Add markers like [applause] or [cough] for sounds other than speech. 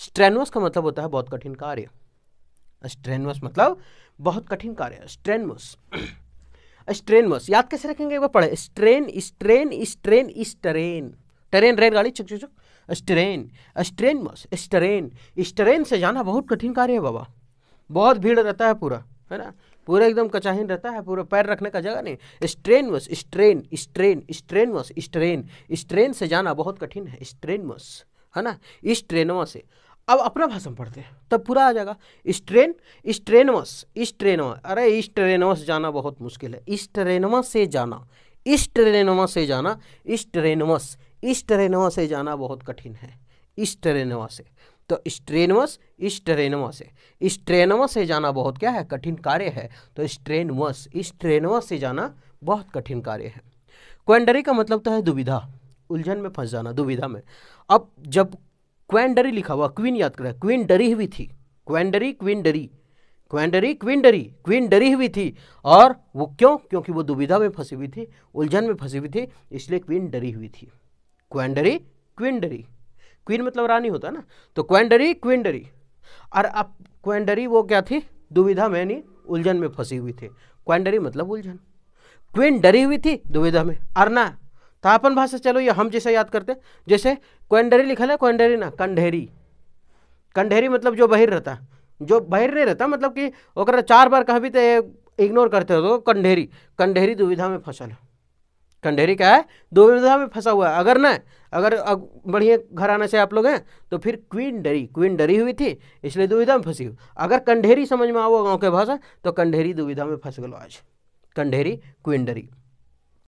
strenuous का मतलब होता है बहुत कठिन कार्य स्ट्रेनुअस मतलब बहुत कठिन कार्य स्ट्रेनुअस [clears throat] स्ट्रेनमस याद कैसे रखेंगे एक बार पढ़े strain strain strain strain train रेलगाड़ी चुक चुक चुक स्ट्रेन स्ट्रेनमस स्ट्रेन स्ट्रेन से जाना बहुत कठिन कार्य है बाबा बहुत भीड़ रहता है पूरा है ना पूरा एकदम कचाहीन रहता है पूरा पैर रखने का जगह नहीं स्ट्रेन वस स्ट्रेन स्ट्रेन स्ट्रेन वस स्ट्रेन स्ट्रेन से जाना बहुत कठिन है स्ट्रेन वस है ना इस ट्रेनवा से अब अपना भाषण पढ़ते हैं तब पूरा आ जाएगा इस ट्रेन इस ट्रेनवस इस ट्रेनवा अरे इस ट्रेनवस जाना बहुत मुश्किल है इस ट्रेनवा से जाना इस ट्रेनवा से जाना इस ट्रेनवस इस ट्रेनवा से जाना बहुत कठिन है इस ट्रेनवा से तो इस ट्रेनवस इस ट्रेनवा से इस ट्रेनवा से जाना बहुत क्या है कठिन कार्य है तो इस ट्रेनवस इस ट्रेनवा से जाना बहुत कठिन कार्य है क्वेंडरी का मतलब तो है दुविधा उलझन में फंस जाना दुविधा में अब जब क्वेंडरी लिखा हुआ क्वीन याद करा क्वीन डरी हुई थी क्वेंडरी क्वीन डरी क्वेंडरी क्वीन डरी क्वीन डरी हुई थी और वो क्यों क्योंकि वो दुविधा में फंसी हुई थी उलझन में फंसी हुई थी इसलिए क्वीन डरी हुई थी क्वेंडरी क्वीन डरी क्वीन मतलब रानी होता ना तो क्वेंडरी क्वीन डरी और अब क्वेंडरी वो क्या थी दुविधा में नहीं उलझन में फंसी हुई थी क्वेंडरी मतलब उलझन क्वीन डरी हुई थी दुविधा में अरना तापन भाषा चलो ये हम जैसे याद करते हैं जैसे कोंडरी लिखा है कोंडरी ना कंढेरी कंढेरी मतलब जो बहिर रहता जो बहिर नहीं रहता मतलब कि ओकरा चार बार भी तो इग्नोर करते हो तो कंढेरी कंढेरी दुविधा में फंसल है कंढेरी क्या है दुविधा में फंसा हुआ है अगर ना अगर बढ़िया घर आने से आप लोग हैं तो फिर क्वीन डरी क्वीन डरी हुई थी इसलिए दुविधा में फंसी हुई अगर कंढेरी समझ में आओ गाँव के भाषा तो कंढेरी दुविधा में फंस गलो आज कंढेरी क्वीन डरी